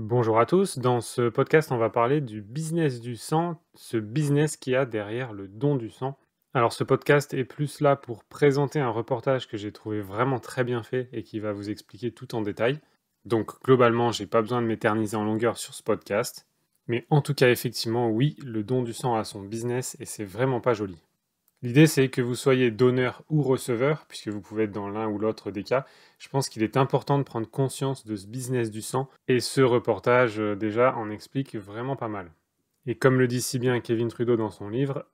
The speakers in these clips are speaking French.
Bonjour à tous, dans ce podcast on va parler du business du sang, ce business qui a derrière le don du sang. Alors ce podcast est plus là pour présenter un reportage que j'ai trouvé vraiment très bien fait et qui va vous expliquer tout en détail. Donc globalement j'ai pas besoin de m'éterniser en longueur sur ce podcast. Mais en tout cas effectivement oui, le don du sang a son business et c'est vraiment pas joli. L'idée, c'est que vous soyez donneur ou receveur, puisque vous pouvez être dans l'un ou l'autre des cas. Je pense qu'il est important de prendre conscience de ce business du sang, et ce reportage, euh, déjà, en explique vraiment pas mal. Et comme le dit si bien Kevin Trudeau dans son livre,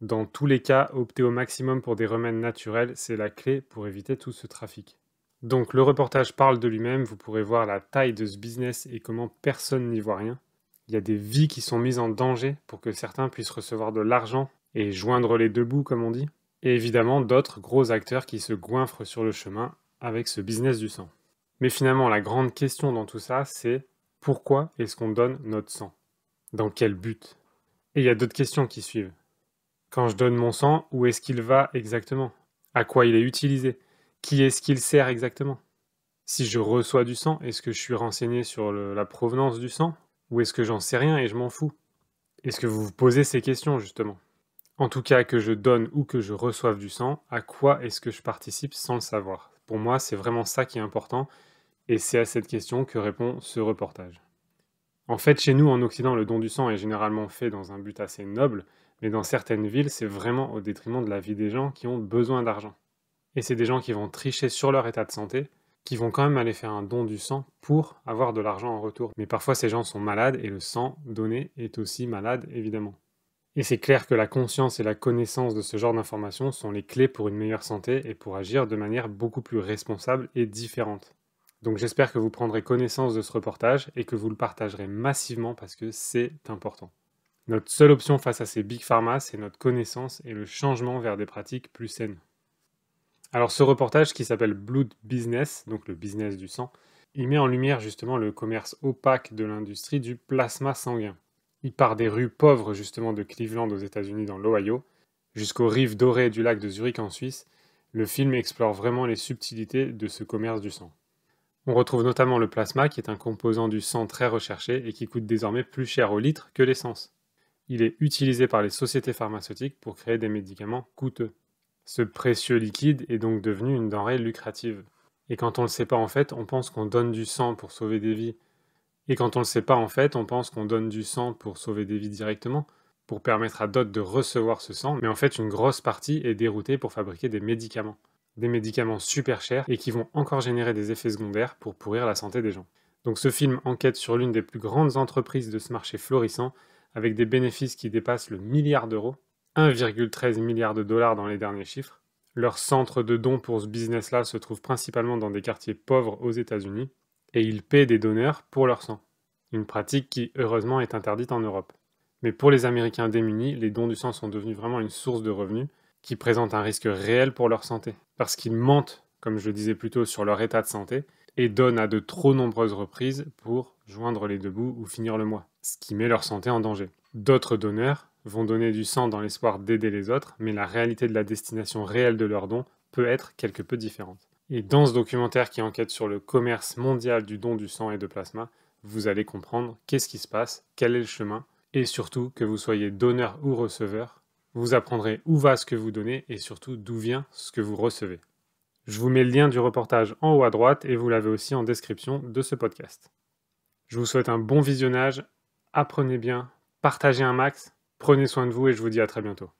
dans tous les cas, optez au maximum pour des remèdes naturels, c'est la clé pour éviter tout ce trafic. Donc le reportage parle de lui-même, vous pourrez voir la taille de ce business et comment personne n'y voit rien. Il y a des vies qui sont mises en danger pour que certains puissent recevoir de l'argent et joindre les deux bouts, comme on dit. Et évidemment, d'autres gros acteurs qui se goinfrent sur le chemin avec ce business du sang. Mais finalement, la grande question dans tout ça, c'est pourquoi est-ce qu'on donne notre sang Dans quel but Et il y a d'autres questions qui suivent. Quand je donne mon sang, où est-ce qu'il va exactement À quoi il est utilisé Qui est-ce qu'il sert exactement Si je reçois du sang, est-ce que je suis renseigné sur la provenance du sang Ou est-ce que j'en sais rien et je m'en fous Est-ce que vous vous posez ces questions justement en tout cas, que je donne ou que je reçoive du sang, à quoi est-ce que je participe sans le savoir Pour moi, c'est vraiment ça qui est important, et c'est à cette question que répond ce reportage. En fait, chez nous, en Occident, le don du sang est généralement fait dans un but assez noble, mais dans certaines villes, c'est vraiment au détriment de la vie des gens qui ont besoin d'argent. Et c'est des gens qui vont tricher sur leur état de santé, qui vont quand même aller faire un don du sang pour avoir de l'argent en retour. Mais parfois, ces gens sont malades et le sang donné est aussi malade, évidemment. Et c'est clair que la conscience et la connaissance de ce genre d'informations sont les clés pour une meilleure santé et pour agir de manière beaucoup plus responsable et différente. Donc j'espère que vous prendrez connaissance de ce reportage et que vous le partagerez massivement parce que c'est important. Notre seule option face à ces big pharma, c'est notre connaissance et le changement vers des pratiques plus saines. Alors ce reportage qui s'appelle Blood Business, donc le business du sang, il met en lumière justement le commerce opaque de l'industrie du plasma sanguin. Il part des rues pauvres justement de Cleveland aux États-Unis dans l'Ohio, jusqu'aux rives dorées du lac de Zurich en Suisse, le film explore vraiment les subtilités de ce commerce du sang. On retrouve notamment le plasma qui est un composant du sang très recherché et qui coûte désormais plus cher au litre que l'essence. Il est utilisé par les sociétés pharmaceutiques pour créer des médicaments coûteux. Ce précieux liquide est donc devenu une denrée lucrative. Et quand on ne le sait pas en fait, on pense qu'on donne du sang pour sauver des vies, et quand on le sait pas, en fait, on pense qu'on donne du sang pour sauver des vies directement, pour permettre à d'autres de recevoir ce sang, mais en fait, une grosse partie est déroutée pour fabriquer des médicaments. Des médicaments super chers et qui vont encore générer des effets secondaires pour pourrir la santé des gens. Donc ce film enquête sur l'une des plus grandes entreprises de ce marché florissant, avec des bénéfices qui dépassent le milliard d'euros, 1,13 milliard de dollars dans les derniers chiffres. Leur centre de dons pour ce business-là se trouve principalement dans des quartiers pauvres aux États-Unis, et ils paient des donneurs pour leur sang. Une pratique qui, heureusement, est interdite en Europe. Mais pour les Américains démunis, les dons du sang sont devenus vraiment une source de revenus qui présente un risque réel pour leur santé, parce qu'ils mentent, comme je le disais plus tôt, sur leur état de santé, et donnent à de trop nombreuses reprises pour joindre les deux bouts ou finir le mois, ce qui met leur santé en danger. D'autres donneurs vont donner du sang dans l'espoir d'aider les autres, mais la réalité de la destination réelle de leurs dons peut être quelque peu différente. Et dans ce documentaire qui enquête sur le commerce mondial du don du sang et de plasma, vous allez comprendre qu'est-ce qui se passe, quel est le chemin, et surtout que vous soyez donneur ou receveur, vous apprendrez où va ce que vous donnez et surtout d'où vient ce que vous recevez. Je vous mets le lien du reportage en haut à droite et vous l'avez aussi en description de ce podcast. Je vous souhaite un bon visionnage, apprenez bien, partagez un max, prenez soin de vous et je vous dis à très bientôt.